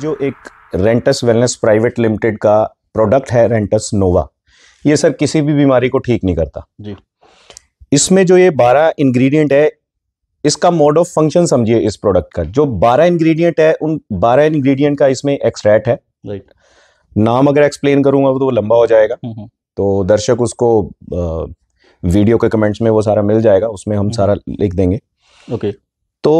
जो एक Rentus wellness private limited का प्रोडक्ट है रेंटस नोवा ये सर किसी भी बीमारी को ठीक नहीं करता जी इसमें जो ये बारह इंग्रेडिएंट है इसका मोड ऑफ फंक्शन समझिए इस प्रोडक्ट का जो बारह इंग्रेडिएंट है उन बारह इंग्रेडिएंट का इसमें एक्सट्रैक्ट है राइट नाम अगर एक्सप्लेन करूंगा तो वो लंबा हो जाएगा हम्म, हम्म। तो दर्शक उसको वीडियो के कमेंट्स में वो सारा मिल जाएगा उसमें हम हम्म। सारा लिख देंगे ओके तो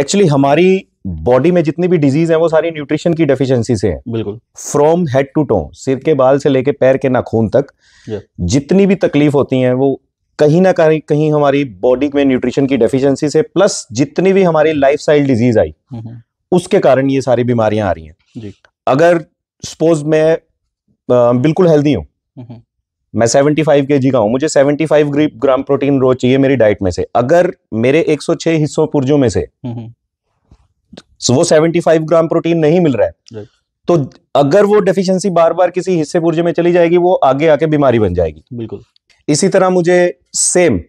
एक्चुअली हमारी बॉडी में जितनी भी डिजीज है वो सारी न्यूट्रिशन की डेफिशिएंसी से है बिल्कुल फ्रॉम हेड टू टो सिर के बाल से लेके पैर के नाखून तक जितनी भी तकलीफ होती है वो कहीं ना कहीं कहीं हमारी बॉडी में न्यूट्रिशन की डेफिशिएंसी से प्लस जितनी भी हमारी लाइफ डिजीज आई उसके कारण ये सारी बीमारियां आ रही हैं अगर सपोज मैं बिल्कुल हेल्दी हूँ मैं 75 फाइव के जी का हूं मुझे 75 ग्राम प्रोटीन रोज चाहिए मेरी डाइट में से अगर मेरे 106 हिस्सों पुर्जों में से सो वो 75 ग्राम प्रोटीन नहीं मिल रहा है तो अगर वो डेफिशिएंसी बार बार किसी हिस्से पुर्जे में चली जाएगी वो आगे आके बीमारी बन जाएगी बिल्कुल इसी तरह मुझे सेम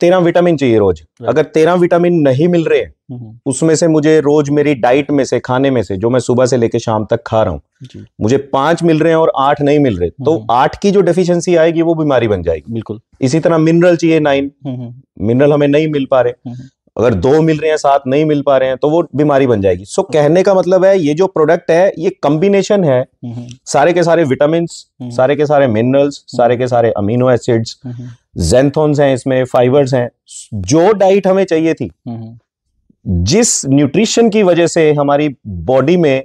तेरह विटामिन चाहिए रोज अगर तेरह विटामिन नहीं मिल रहे हैं उसमें से मुझे रोज मेरी डाइट में से खाने में से जो मैं सुबह से लेकर शाम तक खा रहा हूँ मुझे पांच मिल रहे हैं और आठ नहीं मिल रहे तो आठ की जो डेफिशिएंसी आएगी वो बीमारी बन जाएगी बिल्कुल इसी तरह मिनरल चाहिए नाइन मिनरल हमें नहीं मिल पा रहे अगर दो मिल रहे हैं साथ नहीं मिल पा रहे हैं तो वो बीमारी बन जाएगी सो कहने का मतलब है ये जो प्रोडक्ट है ये कम्बिनेशन है हम्म, हम्म। सारे के सारे विटामिन हम्म, सारे के सारे मिनरल्स सारे के सारे अमीनो एसिड्स जेंथोन्स हैं इसमें फाइबर्स हैं जो डाइट हमें चाहिए थी जिस न्यूट्रिशन की वजह से हमारी बॉडी में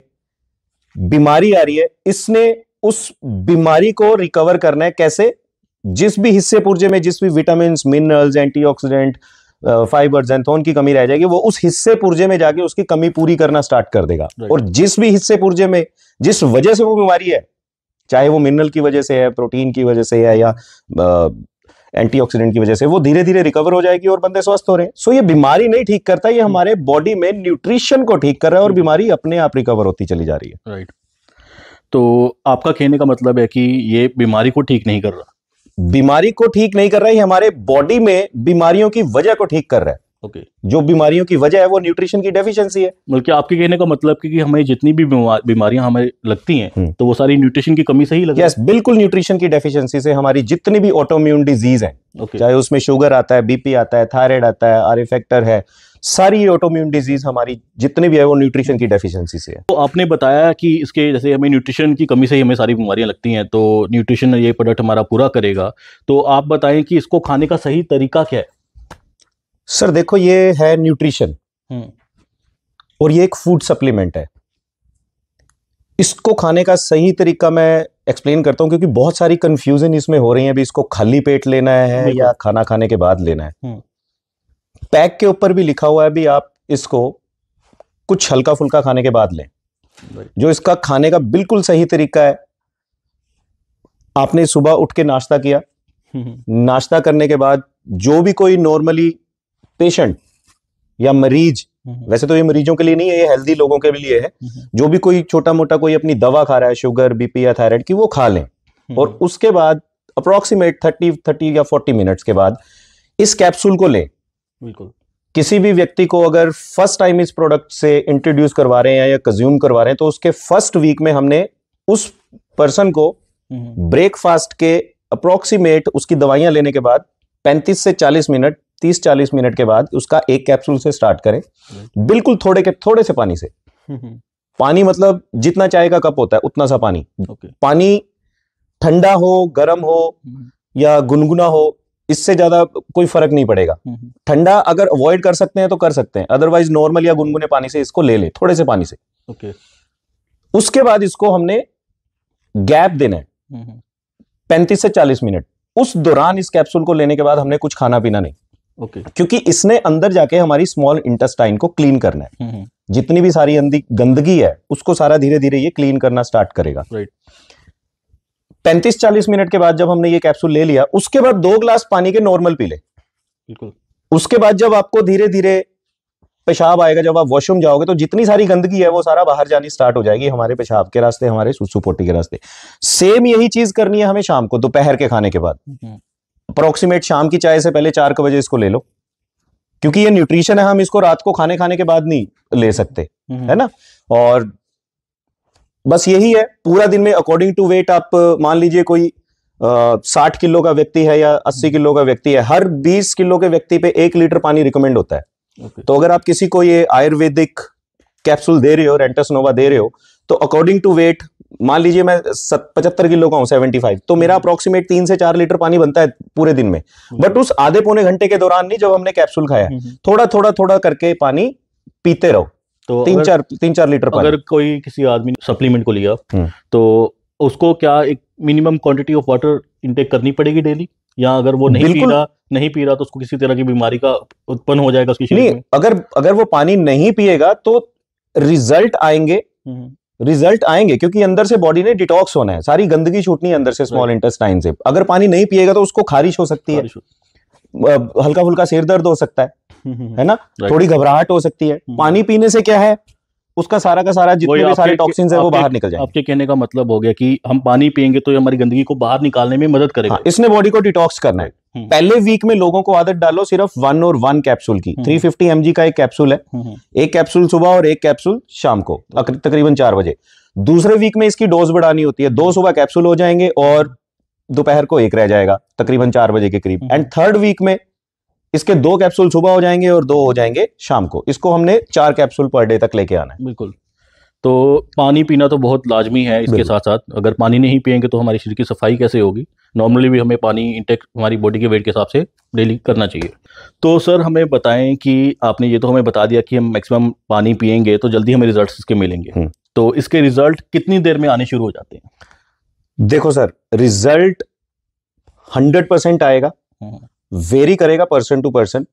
बीमारी आ रही है इसने उस बीमारी को रिकवर करना है कैसे जिस भी हिस्से पुर्जे में जिस भी vitamin minerals antioxidant fibre xanthone की कमी रह जाएगी वो उस हिस्से पुर्जे में जाके उसकी कमी पूरी करना स्टार्ट कर देगा और जिस भी हिस्से पुर्जे में जिस वजह से वो बीमारी है चाहे वो मिनरल की वजह से है प्रोटीन की वजह से है या एंटीऑक्सीडेंट की वजह से वो धीरे धीरे रिकवर हो जाएगी और बंदे स्वस्थ हो रहे हैं सो ये बीमारी नहीं ठीक करता ये हमारे बॉडी में न्यूट्रिशन को ठीक कर रहा है और बीमारी अपने आप रिकवर होती चली जा रही है राइट तो आपका कहने का मतलब है कि ये बीमारी को ठीक नहीं कर रहा बीमारी को ठीक नहीं कर रहा है हमारे बॉडी में बीमारियों की वजह को ठीक कर रहा है ओके okay. जो बीमारियों की वजह है वो न्यूट्रिशन की डेफिशिएंसी है बल्कि आपके कहने का मतलब कि हमें जितनी भी बीमारियां हमें लगती हैं हम्म। तो वो सारी न्यूट्रिशन की कमी से ही लगती yes, है बिल्कुल न्यूट्रिशन की डेफिशिएंसी से हमारी जितनी भी ऑटोम्यून डिजीज है okay. चाहे उसमें शुगर आता है बीपी आता है थायराइड आता है आर इफेक्टर है सारी ऑटोम्यून डिजीज हमारी जितने भी है वो न्यूट्रिशन की डेफिशिएंसी से है तो आपने बताया कि इसके जैसे हमें न्यूट्रिशन की कमी से ही हमें सारी बीमारियां लगती हैं तो न्यूट्रिशन ये प्रोडक्ट हमारा पूरा करेगा तो आप बताएं कि इसको खाने का सही तरीका क्या है सर देखो ये है न्यूट्रिशन हम्म। और ये एक फूड सप्लीमेंट है इसको खाने का सही तरीका मैं एक्सप्लेन करता हूँ क्योंकि बहुत सारी कंफ्यूजन इसमें हो रही है अभी इसको खाली पेट लेना है या खाना खाने के बाद लेना है हम्म। पैक के ऊपर भी लिखा हुआ है भी आप इसको कुछ हल्का फुल्का खाने के बाद लें जो इसका खाने का बिल्कुल सही तरीका है आपने सुबह उठ के नाश्ता किया हम्म। नाश्ता करने के बाद जो भी कोई नॉर्मली पेशेंट या मरीज हम्म। वैसे तो ये मरीजों के लिए नहीं है ये हेल्दी लोगों के लिए है हम्म। जो भी कोई छोटा मोटा कोई अपनी दवा खा रहा है शुगर बीपी या थायराइड की वो खा लें हम्म। और उसके बाद अप्रोक्सीमेट थर्टी थर्टी या फोर्टी मिनट्स के बाद इस कैप्सूल को लें बिल्कुल किसी भी व्यक्ति को अगर फर्स्ट टाइम इस प्रोडक्ट से इंट्रोड्यूस करवा रहे हैं या कंज्यूम करवा रहे हैं तो उसके फर्स्ट वीक में हमने उस पर्सन को ब्रेकफास्ट के अप्रोक्सीमेट उसकी दवाइयां लेने के बाद 35 से 40 मिनट तीस चालीस मिनट के बाद उसका एक कैप्सूल से स्टार्ट करें हम्म। बिल्कुल थोड़े के थोड़े से पानी से हम्म, हम्म। पानी मतलब जितना चाय का कप होता है उतना सा पानी पानी ठंडा हो गर्म हो या गुनगुना हो इससे ज्यादा कोई फर्क नहीं पड़ेगा ठंडा अगर अवॉइड कर सकते हैं तो कर सकते हैं अदरवाइज नॉर्मल या गुनगुने पानी से इसको ले ले थोड़े से पानी से ओके okay. उसके बाद इसको हमने गैप देना है पैंतीस से चालीस मिनट उस दौरान इस कैप्सूल को लेने के बाद हमने कुछ खाना पीना नहीं ओके okay. क्योंकि इसने अंदर जाके हमारी स्मॉल इंटेस्टाइन को क्लीन करना है हम्म, हम्म। जितनी भी सारी अंदी गंदगी है उसको सारा धीरे धीरे ये क्लीन करना स्टार्ट करेगा पैंतीस चालीस मिनट के बाद जब हमने ये कैप्सूल ले लिया उसके बाद दो ग्लास पानी के नॉर्मल पी ले बिल्कुल उसके बाद जब आपको धीरे धीरे पेशाब आएगा जब आप वॉशरूम जाओगे तो जितनी सारी गंदगी है वो सारा बाहर जानी स्टार्ट हो जाएगी हमारे पेशाब के रास्ते हमारे सुसुपोटी के रास्ते सेम यही चीज करनी है हमें शाम को दोपहर के खाने के बाद हम्म, अप्रोक्सीमेट शाम की चाय से पहले चार के बजे इसको ले लो क्योंकि ये न्यूट्रिशन है हम इसको रात को खाने खाने के बाद नहीं ले सकते हम्म। है ना और बस यही है पूरा दिन में अकॉर्डिंग टू वेट आप मान लीजिए कोई साठ किलो का व्यक्ति है या अस्सी किलो का व्यक्ति है हर बीस किलो के व्यक्ति पे एक लीटर पानी रिकमेंड होता है okay. तो अगर आप किसी को ये आयुर्वेदिक कैप्सूल दे रहे हो रेंटसनोवा दे रहे हो तो अकॉर्डिंग टू वेट मान लीजिए मैं पचहत्तर किलो का हूं सेवेंटी फाइव तो मेरा अप्रोक्सीमेट तीन से चार लीटर पानी बनता है पूरे दिन में बट उस आधे पौने घंटे के दौरान नहीं जब हमने कैप्सूल खाया हम्म, हम्म। थोड़ा थोड़ा थोड़ा करके पानी पीते रहो तो तीन चार तीन चार लीटर अगर कोई किसी आदमी सप्लीमेंट को लिया हम्म। तो उसको क्या एक minimum quantity of water intake करनी पड़ेगी डेली या अगर वो नहीं पी रहा नहीं पी रहा तो उसको किसी तरह की बीमारी का उत्पन्न हो जाएगा उसकी नहीं अगर अगर वो पानी नहीं पिएगा तो रिजल्ट आएंगे रिजल्ट आएंगे क्योंकि अंदर से बॉडी ने डिटॉक्स होना है सारी गंदगी छूटनी है अंदर से स्मॉल इंटेस्टाइन से अगर पानी नहीं पिएगा तो उसको खारिश हो सकती है हल्का फुल्का सिर दर्द हो सकता है है ना थोड़ी घबराहट हो सकती है hmm. पानी पीने से क्या है उसका सारा का सारा जितने भी सारे टॉक्सिन है वो बाहर निकल जाए आपके कहने का मतलब हो गया कि हम पानी पियेंगे तो हमारी गंदगी को बाहर निकालने में मदद करेगा हाँ, इसने बॉडी को डिटॉक्स करना है हम्म। पहले वीक में लोगों को आदत डालो सिर्फ वन और वन कैप्सूल की थ्री फिफ्टी एम का एक कैप्सूल है हम्म, हम्म। एक कैप्सूल सुबह और एक कैप्सूल शाम को तकरीबन चार बजे दूसरे वीक में इसकी डोज बढ़ानी होती है दो सुबह कैप्सूल हो जाएंगे और दोपहर को एक रह जाएगा तकरीबन चार बजे के करीब एंड थर्ड वीक में इसके दो कैप्सूल सुबह हो जाएंगे और दो हो जाएंगे शाम को इसको हमने चार कैप्सूल पर डे तक लेके आना है बिल्कुल तो पानी पीना तो बहुत लाजमी है इसके साथ साथ अगर पानी नहीं पियेंगे तो हमारे शरीर की सफाई कैसे होगी नॉर्मली भी हमें पानी इंटेक हमारी बॉडी के वेट के हिसाब से डेली करना चाहिए तो सर हमें बताएं कि आपने ये तो हमें बता दिया कि हम मैक्सिमम पानी पियेंगे तो जल्दी हमें रिजल्ट इसके मिलेंगे हम्म। तो इसके रिजल्ट कितनी देर में आने शुरू हो जाते हैं देखो सर रिजल्ट हंड्रेड परसेंट आएगा वेरी हम्म। करेगा पर्सन टू पर्सन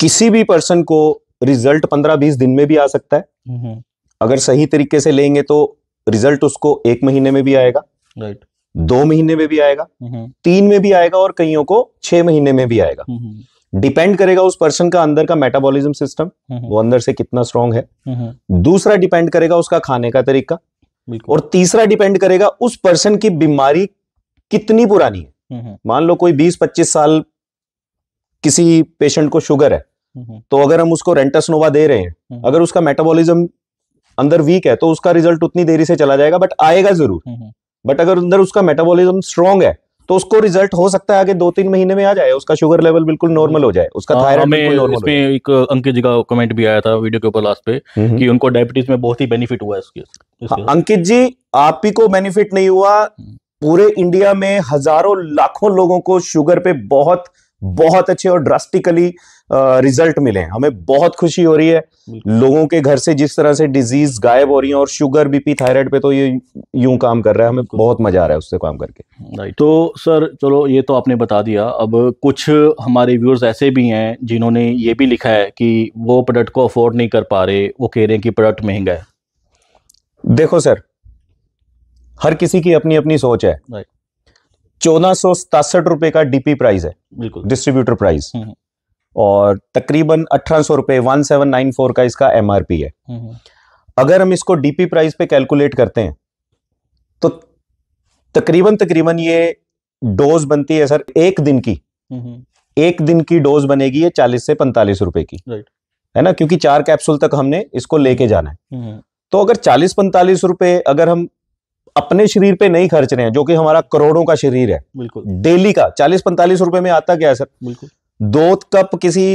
किसी भी पर्सन को रिजल्ट पंद्रह बीस दिन में भी आ सकता है अगर सही तरीके से लेंगे तो रिजल्ट उसको एक महीने में भी आएगा राइट दो महीने में भी आएगा तीन में भी आएगा और कईयों को छह महीने में भी आएगा डिपेंड करेगा उस पर्सन का अंदर का मेटाबॉलिज्म सिस्टम वो अंदर से कितना स्ट्रांग है दूसरा डिपेंड करेगा उसका खाने का तरीका और तीसरा डिपेंड करेगा उस पर्सन की बीमारी कितनी पुरानी है मान लो कोई 20-25 साल किसी पेशेंट को शुगर है हम्म। तो अगर हम उसको रेंटासनोवा दे रहे हैं हम्म। अगर उसका मेटाबॉलिज्म अंदर वीक है तो उसका रिजल्ट उतनी देरी से चला जाएगा बट आएगा जरूर बट हम्म, अगर अंदर उसका मेटाबॉलिज्म स्ट्रॉन्ग है तो उसको रिजल्ट हो सकता है आगे दो तीन महीने में आ जाए उसका शुगर लेवल बिल्कुल नॉर्मल हो जाए उसका थायराइड हाँ, बिल्कुल इसमें एक अंकित जी का कमेंट भी आया था वीडियो के ऊपर लास्ट पे कि उनको डायबिटीज में बहुत ही बेनिफिट हुआ है इसके हाँ, अंकित जी आप ही को बेनिफिट नहीं हुआ पूरे इंडिया में हजारों लाखों लोगों को शुगर पे बहुत बहुत अच्छे और ड्रास्टिकली रिजल्ट मिले हैं हमें बहुत खुशी हो रही है लोगों के घर से जिस तरह से डिजीज गायब हो रही है और शुगर बीपी थायराइड पे तो ये यूं काम कर रहा है हमें बहुत मजा आ रहा है उससे काम करके तो सर चलो ये तो आपने बता दिया अब कुछ हमारे व्यूअर्स ऐसे भी हैं जिन्होंने ये भी लिखा है कि वो प्रोडक्ट को अफोर्ड नहीं कर पा रहे वो कह रहे हैं कि प्रोडक्ट महंगा है देखो सर हर किसी की अपनी अपनी सोच है चौदह सौ सतासठ रुपए का डीपी प्राइस है बिल्कुल डिस्ट्रीब्यूटर हम्म। प्राइस और तकरीबन अठारह सौ रुपए 1794 का इसका एमआरपी है हम्म। अगर हम इसको डीपी प्राइस पे कैलकुलेट करते हैं तो तकरीबन तकरीबन ये डोज बनती है सर एक दिन की हम्म। एक दिन की डोज बनेगी ये चालीस से पैंतालीस रुपए की है ना क्योंकि चार कैप्सूल तक हमने इसको लेके जाना है तो अगर चालीस पैंतालीस रुपए अगर हम अपने शरीर पे नहीं खर्च रहे हैं जो कि हमारा करोड़ों का शरीर है बिल्कुल डेली का चालीस पैंतालीस रुपए में आता क्या है सर बिल्कुल दो कप किसी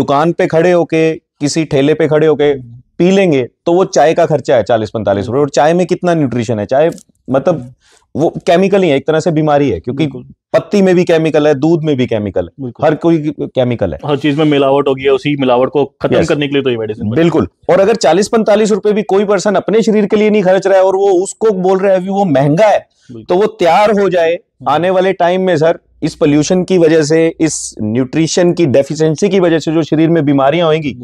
दुकान पे खड़े होके किसी ठेले पे खड़े होके पी लेंगे तो वो चाय का खर्चा है चालीस पैंतालीस रुपए और चाय में कितना न्यूट्रिशन है चाय मतलब वो केमिकल ही है एक तरह से बीमारी है क्योंकि पत्ती में भी केमिकल है दूध में भी केमिकल है हर कोई केमिकल है हर चीज में मिलावट होगी उसी मिलावट को खत्म करने के लिए तो ये मेडिसिन बिल्कुल और अगर चालीस पैंतालीस रुपए भी कोई पर्सन अपने शरीर के लिए नहीं खर्च रहा है और वो उसको बोल रहा है वो महंगा है तो वो तैयार हो जाए हम्म। आने वाले टाइम में सर इस पोल्यूशन की वजह से इस न्यूट्रिशन की डेफिशिएंसी की वजह से जो शरीर में बीमारियां होंगी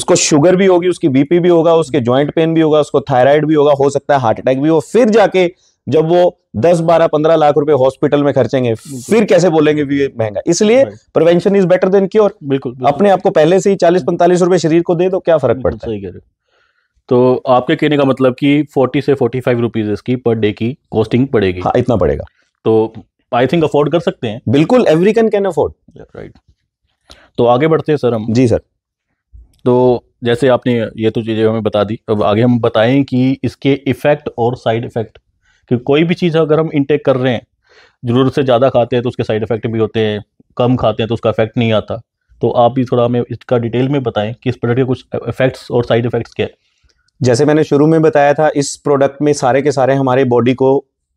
उसको शुगर भी होगी उसकी बीपी भी होगा उसके ज्वाइंट पेन भी होगा उसको थायराइड भी होगा हो सकता है हार्ट अटैक भी हो फिर जाके जब वो 10 12 15 लाख रुपए हॉस्पिटल में खर्चेंगे फिर कैसे बोलेंगे भी ये महंगा इसलिए prevention is better than cure बिल्कुल, अपने आपको पहले से ही 40 45 रुपए शरीर को दे दो क्या फर्क पड़ता है तो आपके कहने का मतलब कि 40 से 45 फाइव रुपीज इसकी पर डे की कॉस्टिंग पड़ेगी हाँ, इतना पड़ेगा तो आई थिंक अफोर्ड कर सकते हैं बिल्कुल every can can afford right तो आगे बढ़ते हैं सर हम जी सर तो जैसे आपने ये तो चीज़ें हमें बता दी अब आगे हम बताएं कि इसके इफ़ेक्ट और साइड इफ़ेक्ट कि कोई भी चीज़ अगर हम इनटेक कर रहे हैं ज़रूरत से ज़्यादा खाते हैं तो उसके साइड इफ़ेक्ट भी होते हैं कम खाते हैं तो उसका इफेक्ट नहीं आता तो आप भी थोड़ा हमें इसका डिटेल में बताएं कि इस प्रोडक्ट के कुछ इफेक्ट्स और साइड इफेक्ट्स क्या है जैसे मैंने शुरू में बताया था इस प्रोडक्ट में सारे के सारे हमारे बॉडी को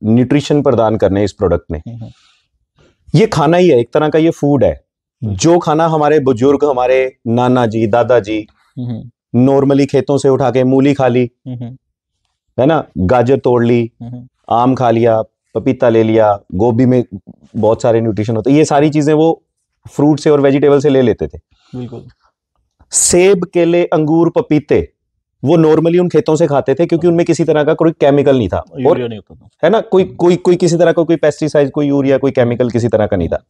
न्यूट्रिशन प्रदान करने इस प्रोडक्ट हम्म, हम्म। ने ये खाना ही है एक तरह का ये फूड है हम्म। जो खाना हमारे बुजुर्ग हमारे नाना जी दादाजी नॉर्मली खेतों से उठा के मूली खा ली है ना गाजर तोड़ ली आम खा लिया पपीता ले लिया गोभी में बहुत सारे न्यूट्रिशन होते ये सारी चीजें वो फ्रूट से और वेजिटेबल से ले लेते थे बिल्कुल सेब केले अंगूर पपीते वो नॉर्मली उन खेतों से खाते थे क्योंकि हाँ। उनमें किसी तरह का कोई केमिकल नहीं था और नहीं है ना कोई कोई कोई किसी तरह का कोई पेस्टिसाइड कोई यूरिया कोई केमिकल किसी तरह का नहीं था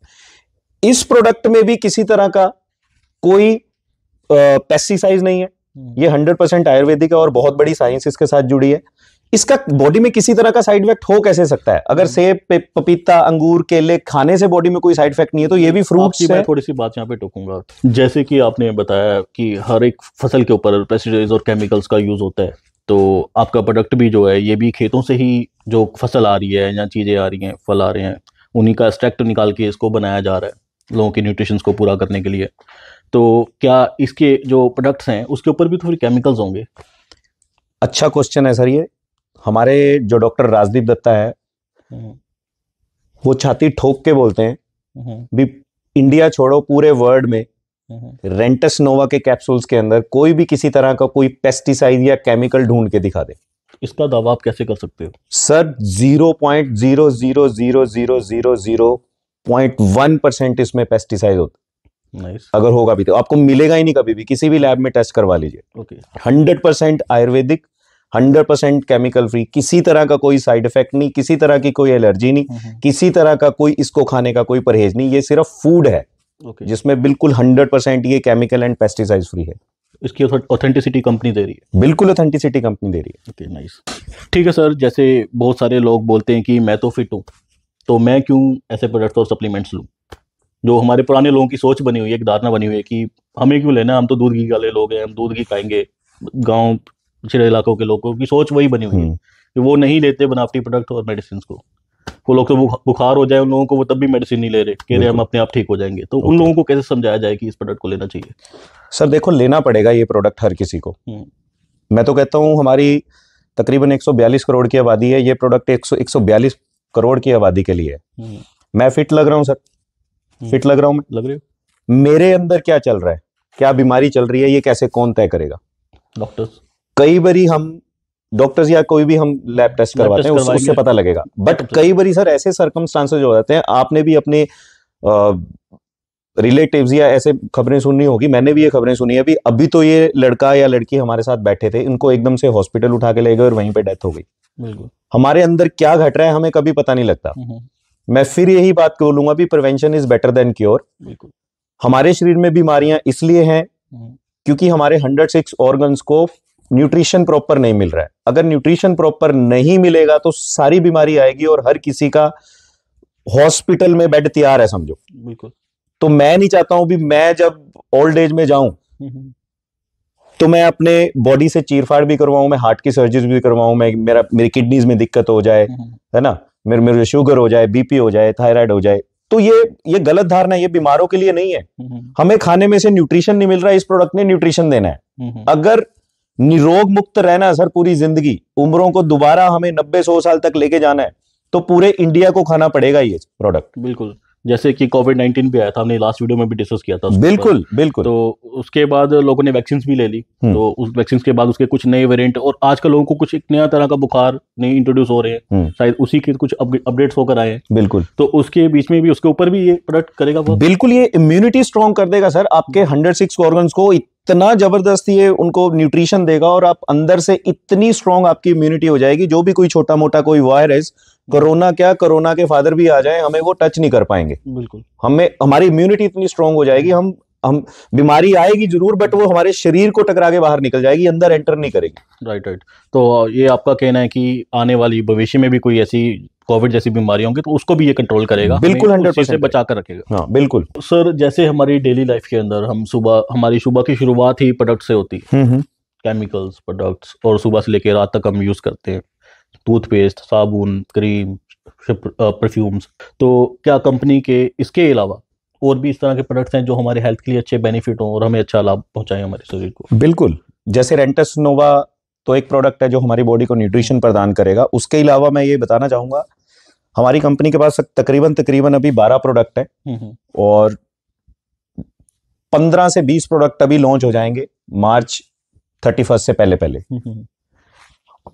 इस प्रोडक्ट में भी किसी तरह का कोई पेस्टिसाइड नहीं है हम्म। ये हंड्रेड परसेंट आयुर्वेदिक है और बहुत बड़ी साइंस इसके साथ जुड़ी है इसका बॉडी में किसी तरह का साइड इफेक्ट हो कैसे सकता है अगर हम्म। सेब पपीता अंगूर केले खाने से बॉडी में कोई साइड इफेक्ट नहीं है तो ये भी फ्रूट की मैं थोड़ी सी बात यहाँ पे टोकूंगा जैसे कि आपने बताया कि हर एक फसल के ऊपर पेस्टिसाइड्स और केमिकल्स का यूज होता है तो आपका प्रोडक्ट भी जो है ये भी खेतों से ही जो फसल आ रही है या चीज़ें आ रही हैं फल आ रहे हैं उन्हीं का एक्सट्रैक्ट निकाल के इसको बनाया जा रहा है लोगों के न्यूट्रिशंस को पूरा करने के लिए तो क्या इसके जो प्रोडक्ट्स हैं उसके ऊपर भी थोड़ी केमिकल्स होंगे अच्छा क्वेश्चन है सर ये हमारे जो डॉक्टर राजदीप दत्ता है हम्म। वो छाती ठोक के बोलते हैं हम्म। भी इंडिया छोड़ो पूरे वर्ल्ड में रेंटस हम्म। नोवा के कैप्सूल्स के अंदर कोई भी किसी तरह का कोई पेस्टिसाइड या केमिकल ढूंढ के दिखा दे इसका दावा आप कैसे कर सकते हो sir zero point zero zero zero zero zero zero point one percent इसमें पेस्टिसाइड होता Nice. अगर होगा भी तो आपको मिलेगा ही नहीं कभी भी किसी भी लैब में टेस्ट करवा लीजिए hundred percent ayurvedic hundred percent chemical free किसी तरह का कोई साइड इफेक्ट नहीं किसी तरह की कोई एलर्जी नहीं हम्म, हम्म। किसी तरह का कोई इसको खाने का कोई परहेज नहीं ये सिर्फ फूड है जिसमें बिल्कुल हंड्रेड परसेंट ये केमिकल एंड पेस्टिसाइड फ्री है इसकी ऑथेंटिसिटी कंपनी दे रही है बिल्कुल ऑथेंटिसिटी कंपनी दे रही है ओके नाइस ठीक है सर जैसे बहुत सारे लोग बोलते हैं कि मैं तो फिट हूँ तो मैं क्यों ऐसे प्रोडक्ट्स और सप्लीमेंट्स लूँ जो हमारे पुराने लोगों की सोच बनी हुई है एक धारणा बनी हुई है कि हमें क्यों लेना हम तो दूध घी वाले लोग हैं हम दूध घी खाएंगे गाँव पिछड़े इलाकों के लोगों की सोच वही बनी हुई है हम्म। कि वो नहीं लेते बनावटी प्रोडक्ट और मेडिसिन को वो लोग तो बुखार हो जाए उन लोगों को वो तब भी मेडिसिन नहीं ले रहे कह रहे हम अपने आप ठीक हो जाएंगे तो उन लोगों को कैसे समझाया जाए कि इस प्रोडक्ट को लेना चाहिए सर देखो लेना पड़ेगा ये प्रोडक्ट हर किसी को हम्म। मैं तो कहता हूँ हमारी तकरीबन 142 करोड़ की आबादी है ये प्रोडक्ट 100 142 करोड़ की आबादी के लिए है हम्म। मैं फिट लग रहा हूँ सर फिट लग रहा हूँ लग रही हूँ मेरे अंदर क्या चल रहा है क्या बीमारी चल रही है ये कैसे कौन तय करेगा डॉक्टर्स कई बारी हम डॉक्टर्स या कोई भी हम लैब टेस्ट करवाते हैं उससे पता लगेगा बट कई बारी सर ऐसे सर्कमस्टांसेस हो जाते हैं आपने भी अपने रिलेटिव्स या ऐसे खबरें सुननी होगी मैंने भी ये खबरें सुनी है अभी अभी तो ये लड़का या लड़की हमारे साथ बैठे थे इनको एकदम से हॉस्पिटल उठा के ले गए और वहीं पे डेथ हो गई हमारे अंदर क्या घट रहा है हमें कभी पता नहीं लगता हम्म, हम्म। मैं फिर यही बात बोलूंगा भी prevention is better than cure हमारे शरीर में बीमारियां इसलिए हैं हम्म। क्योंकि हमारे हंड्रेड सिक्स ऑर्गन्स को न्यूट्रिशन प्रॉपर नहीं मिल रहा है अगर न्यूट्रिशन प्रॉपर नहीं मिलेगा तो सारी बीमारी आएगी और हर किसी का हॉस्पिटल में बेड तैयार है समझो बिल्कुल तो मैं नहीं चाहता हूं भी मैं जब ओल्ड एज में जाऊं तो मैं अपने बॉडी से चीरफाड़ भी करवाऊं मैं हार्ट की सर्जरी भी करवाऊं मैं मेरा मेरी किडनीज में दिक्कत हो जाए है ना मेरे मेरे शुगर हो जाए बीपी हो जाए थायराइड हो जाए तो ये ये गलत धारणा ये बीमारों के लिए नहीं है हम्म। हमें खाने में से न्यूट्रिशन नहीं मिल रहा है इस प्रोडक्ट ने न्यूट्रिशन देना है हम्म। अगर निरोग मुक्त रहना है सर पूरी जिंदगी उम्रों को दोबारा हमें नब्बे सौ साल तक लेके जाना है तो पूरे इंडिया को खाना पड़ेगा ये प्रोडक्ट बिल्कुल जैसे कि कोविड नाइनटीन भी आया था हमने लास्ट वीडियो में भी डिस्कस किया था बिल्कुल बिल्कुल तो उसके बाद लोगों ने वैक्सीन भी ले ली हम्म। तो उस वैक्सीन के बाद उसके कुछ नए वेरिएंट और आजकल लोगों को कुछ एक नया तरह का बुखार नए इंट्रोड्यूस हो रहे हैं हम्म। शायद उसी के कुछ अपडेट्स होकर आए हैं बिल्कुल तो उसके बीच में भी उसके ऊपर भी ये प्रोडक्ट करेगा बिल्कुल ये इम्यूनिटी स्ट्रॉन्ग कर देगा सर आपके हंड्रेड सिक्स ऑर्गन को इतना जबरदस्ती ये उनको न्यूट्रिशन देगा और आप अंदर से इतनी स्ट्रांग आपकी इम्यूनिटी हो जाएगी जो भी कोई छोटा मोटा कोई वायरस कोरोना क्या कोरोना के फादर भी आ जाए हमें वो टच नहीं कर पाएंगे बिल्कुल हमें हमारी इम्यूनिटी इतनी स्ट्रांग हो जाएगी हम हम बीमारी आएगी जरूर बट वो हमारे शरीर को टकरा के बाहर निकल जाएगी अंदर एंटर नहीं करेगी राइट राइट तो ये आपका कहना है कि आने वाली भविष्य में भी कोई ऐसी कोविड जैसी बीमारियां होंगी तो उसको भी ये कंट्रोल करेगा बिल्कुल हंड्रेड से बचा कर रखेगा हाँ बिल्कुल सर जैसे हमारी डेली लाइफ के अंदर हम सुबह हमारी सुबह की शुरुआत ही प्रोडक्ट से होती है केमिकल्स हम्म, प्रोडक्ट्स हम्म। और सुबह से लेकर रात तक हम यूज़ करते हैं टूथपेस्ट साबुन क्रीम परफ्यूम्स तो क्या कंपनी के इसके अलावा और भी इस तरह के प्रोडक्ट्स हैं जो हमारे हेल्थ के लिए अच्छे बेनिफिट हों और हमें अच्छा लाभ पहुंचाएं हमारे शरीर को बिल्कुल जैसे रेंटस नोवा तो एक प्रोडक्ट है जो हमारी बॉडी को न्यूट्रिशन प्रदान करेगा उसके अलावा मैं ये बताना चाहूंगा हमारी कंपनी के पास तकरीबन तकरीबन अभी बारह प्रोडक्ट है हम्म, हम्म। और पंद्रह से बीस प्रोडक्ट अभी लॉन्च हो जाएंगे मार्च थर्टी फर्स्ट से पहले पहले हम्म,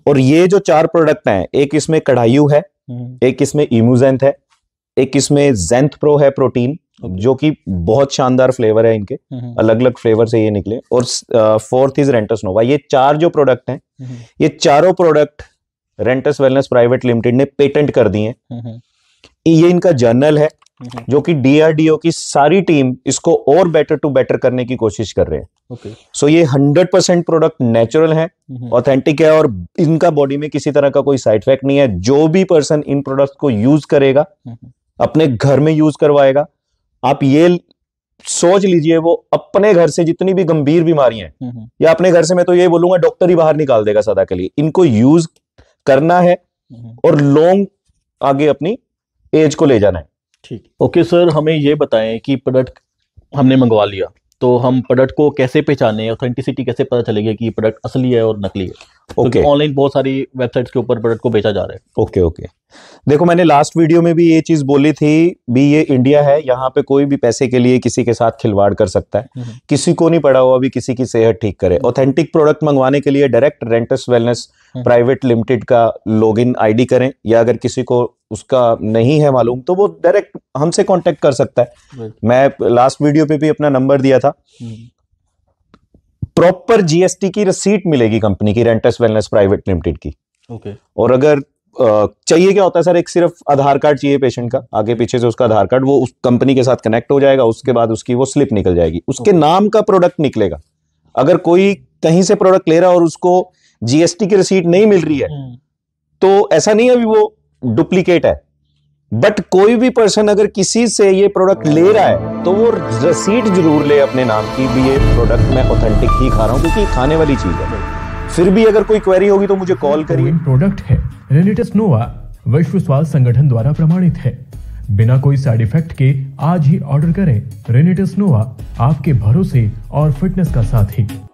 और ये जो चार प्रोडक्ट हैं एक इसमें कढ़ाइयू है एक इसमें इमूजेंथ है एक इसमें जेंथ प्रो है प्रोटीन जो कि बहुत शानदार फ्लेवर है इनके अलग अलग फ्लेवर से ये निकले और फोर्थ इज रेंटस नोवा ये चार जो प्रोडक्ट हैं ये चारों product Rentus wellness private limited ने पेटेंट कर दिए हम्म, हम्म। ये इनका जर्नल है हम्म, जो कि डीआरडीओ की सारी टीम इसको और बेटर टू बेटर करने की कोशिश कर रहे हैं ओके okay. सो so ये हंड्रेड परसेंट प्रोडक्ट नेचुरल है ऑथेंटिक है और इनका बॉडी में किसी तरह का कोई साइड इफेक्ट नहीं है जो भी पर्सन इन प्रोडक्ट को यूज करेगा अपने घर में यूज करवाएगा आप ये सोच लीजिए वो अपने घर से जितनी भी गंभीर बीमारियां या अपने घर से मैं तो ये बोलूंगा डॉक्टर ही बाहर निकाल देगा सदा के लिए इनको यूज करना है हम्म। और लॉन्ग आगे अपनी एज को ले जाना है ठीक ओके सर हमें ये बताएं कि प्रोडक्ट हमने मंगवा लिया तो हम प्रोडक्ट को कैसे पहचाने ऑथेंटिसिटी कैसे पता चलेगी कि प्रोडक्ट असली है और नकली है ओके तो ऑनलाइन बहुत सारी वेबसाइट्स के ऊपर प्रोडक्ट को बेचा जा रहा है ओके ओके देखो मैंने लास्ट वीडियो में भी ये चीज बोली थी भी ये इंडिया है यहाँ पे कोई भी पैसे के लिए किसी के साथ खिलवाड़ कर सकता है हम्म। किसी को नहीं पड़ा हुआ भी किसी की सेहत ठीक करे ऑथेंटिक हम्म। प्रोडक्ट मंगवाने के लिए direct Rentus wellness private limited का लॉग इन करें या अगर किसी को उसका नहीं है मालूम तो वो डायरेक्ट हमसे कॉन्टेक्ट कर सकता है मैं लास्ट वीडियो पे भी अपना नंबर दिया था हम्म। प्रॉपर जीएसटी की रसीट मिलेगी कंपनी की रेंटस वेलनेस प्राइवेट लिमिटेड की ओके okay. और अगर चाहिए क्या होता है सर एक सिर्फ आधार कार्ड चाहिए पेशेंट का आगे पीछे से उसका आधार कार्ड वो उस कंपनी के साथ कनेक्ट हो जाएगा उसके बाद उसकी वो स्लिप निकल जाएगी उसके नाम का प्रोडक्ट निकलेगा अगर कोई कहीं से प्रोडक्ट ले रहा है और उसको जीएसटी की रसीट नहीं मिल रही है हम्म। तो ऐसा नहीं अभी वो डुप्लीकेट है बट कोई भी पर्सन अगर किसी से ये प्रोडक्ट ले रहा है तो वो रसीट जरूर ले अपने नाम की भी ये प्रोडक्ट मैं ऑथेंटिक ही खा रहा हूँ क्योंकि खाने वाली चीज है फिर भी अगर कोई क्वेरी होगी तो मुझे कॉल करिए प्रोडक्ट है रेनेटस नोवा विश्व स्वास्थ्य संगठन द्वारा प्रमाणित है बिना कोई साइड इफेक्ट के आज ही ऑर्डर करें रेनेटस नोवा आपके भरोसे और फिटनेस का साथी